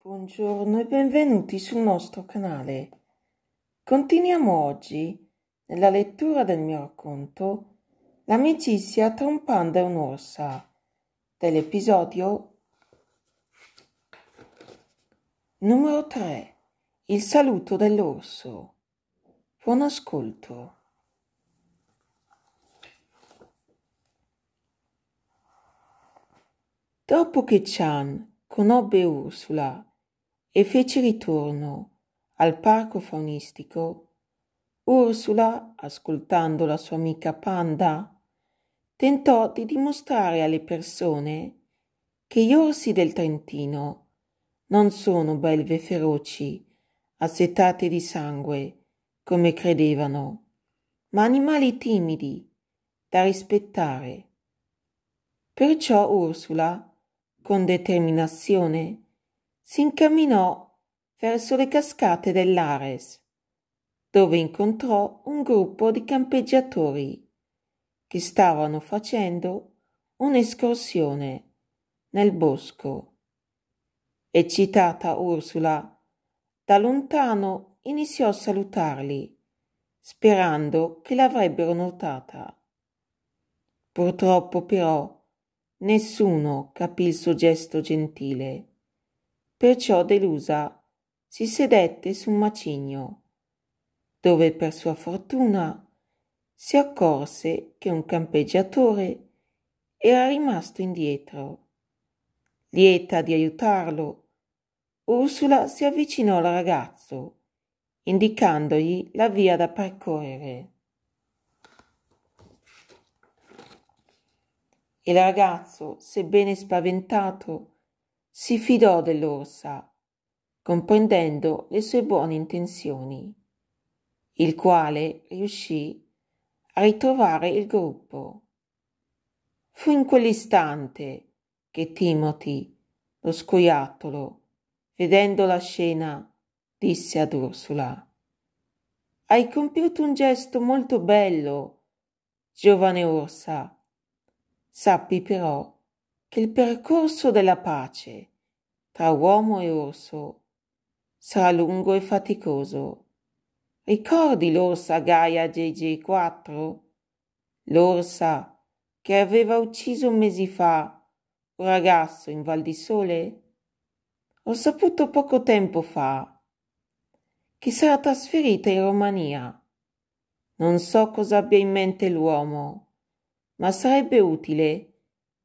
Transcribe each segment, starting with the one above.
Buongiorno e benvenuti sul nostro canale. Continuiamo oggi nella lettura del mio racconto L'amicizia tra un panda e un'orsa dell'episodio numero 3 Il saluto dell'orso. Buon ascolto. Dopo che Chan conobbe Ursula e fece ritorno al parco faunistico. Ursula, ascoltando la sua amica Panda, tentò di dimostrare alle persone che gli orsi del Trentino non sono belve feroci, assetate di sangue, come credevano, ma animali timidi da rispettare. Perciò Ursula, con determinazione, si incamminò verso le cascate dell'Ares, dove incontrò un gruppo di campeggiatori che stavano facendo un'escursione nel bosco. Eccitata Ursula, da lontano iniziò a salutarli, sperando che l'avrebbero notata. Purtroppo però nessuno capì il suo gesto gentile perciò delusa, si sedette su un macigno, dove per sua fortuna si accorse che un campeggiatore era rimasto indietro. Lieta di aiutarlo, Ursula si avvicinò al ragazzo, indicandogli la via da percorrere. Il ragazzo, sebbene spaventato, si fidò dell'orsa, comprendendo le sue buone intenzioni, il quale riuscì a ritrovare il gruppo. Fu in quell'istante che Timothy, lo scoiattolo, vedendo la scena, disse ad Ursula Hai compiuto un gesto molto bello, giovane orsa. Sappi però che il percorso della pace tra uomo e orso sarà lungo e faticoso. Ricordi l'orsa Gaia JJ4? L'orsa che aveva ucciso mesi fa un ragazzo in Val di Sole? Ho saputo poco tempo fa che sarà trasferita in Romania. Non so cosa abbia in mente l'uomo, ma sarebbe utile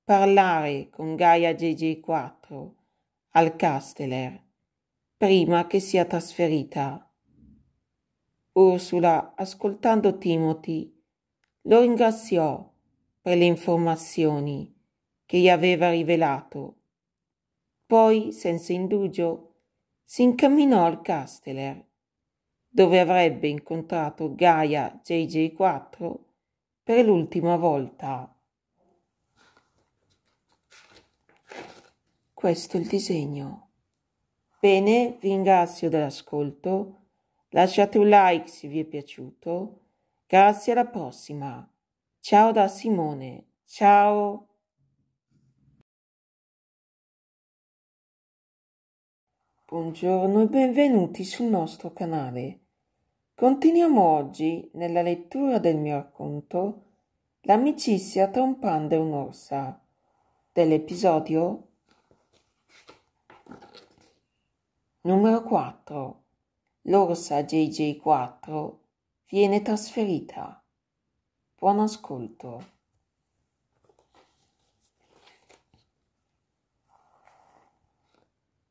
parlare con Gaia GG4 al Casteller prima che sia trasferita. Ursula, ascoltando Timothy, lo ringraziò per le informazioni che gli aveva rivelato. Poi, senza indugio, si incamminò al Casteller, dove avrebbe incontrato Gaia JJ4 per l'ultima volta. questo il disegno. Bene, vi ringrazio dell'ascolto. Lasciate un like se vi è piaciuto. Grazie alla prossima. Ciao da Simone. Ciao. Buongiorno e benvenuti sul nostro canale. Continuiamo oggi nella lettura del mio racconto L'amicizia tra un panda e un'orsa dell'episodio Numero 4. L'orsa JJ4 viene trasferita. Buon ascolto.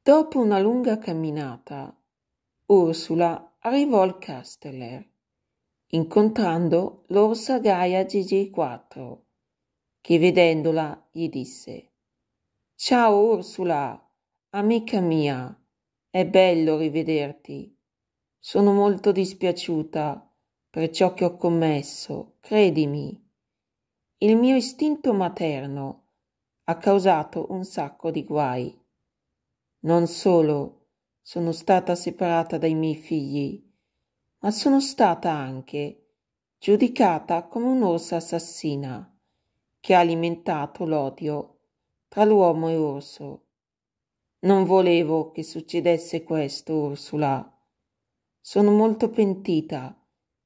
Dopo una lunga camminata, Ursula arrivò al Casteller, incontrando l'orsa Gaia GG4, che vedendola gli disse Ciao Ursula, amica mia, è bello rivederti. Sono molto dispiaciuta per ciò che ho commesso, credimi. Il mio istinto materno ha causato un sacco di guai. Non solo sono stata separata dai miei figli, ma sono stata anche giudicata come un'orsa assassina che ha alimentato l'odio tra l'uomo e orso. Non volevo che succedesse questo, Ursula. Sono molto pentita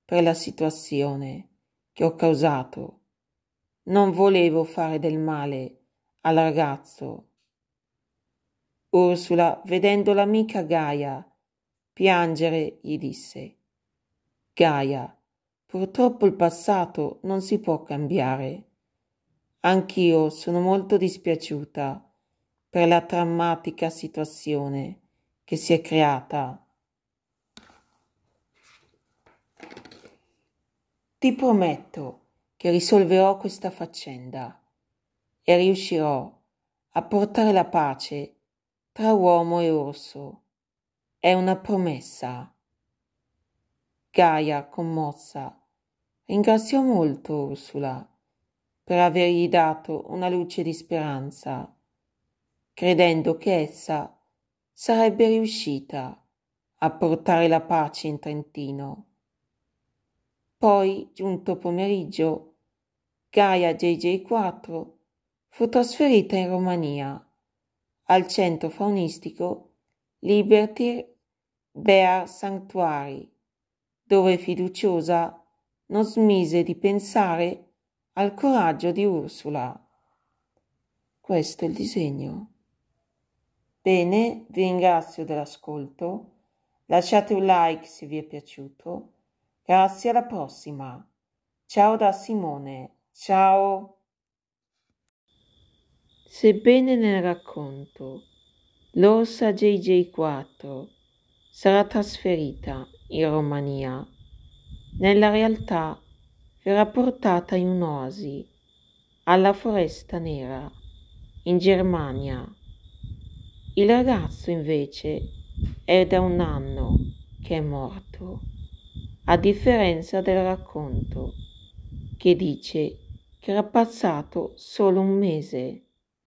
per la situazione che ho causato. Non volevo fare del male al ragazzo. Ursula, vedendo l'amica Gaia piangere, gli disse Gaia, purtroppo il passato non si può cambiare. Anch'io sono molto dispiaciuta per la drammatica situazione che si è creata. Ti prometto che risolverò questa faccenda e riuscirò a portare la pace tra uomo e orso. È una promessa. Gaia, commossa, ringraziò molto Ursula per avergli dato una luce di speranza credendo che essa sarebbe riuscita a portare la pace in Trentino. Poi, giunto pomeriggio, Gaia JJ4 fu trasferita in Romania, al centro faunistico Liberty Bear Sanctuary, dove fiduciosa non smise di pensare al coraggio di Ursula. Questo è il disegno. Bene, vi ringrazio dell'ascolto. Lasciate un like se vi è piaciuto. Grazie alla prossima. Ciao da Simone. Ciao. Sebbene nel racconto l'orsa JJ4 sarà trasferita in Romania, nella realtà verrà portata in un'oasi alla Foresta Nera, in Germania il ragazzo invece è da un anno che è morto, a differenza del racconto che dice che era passato solo un mese.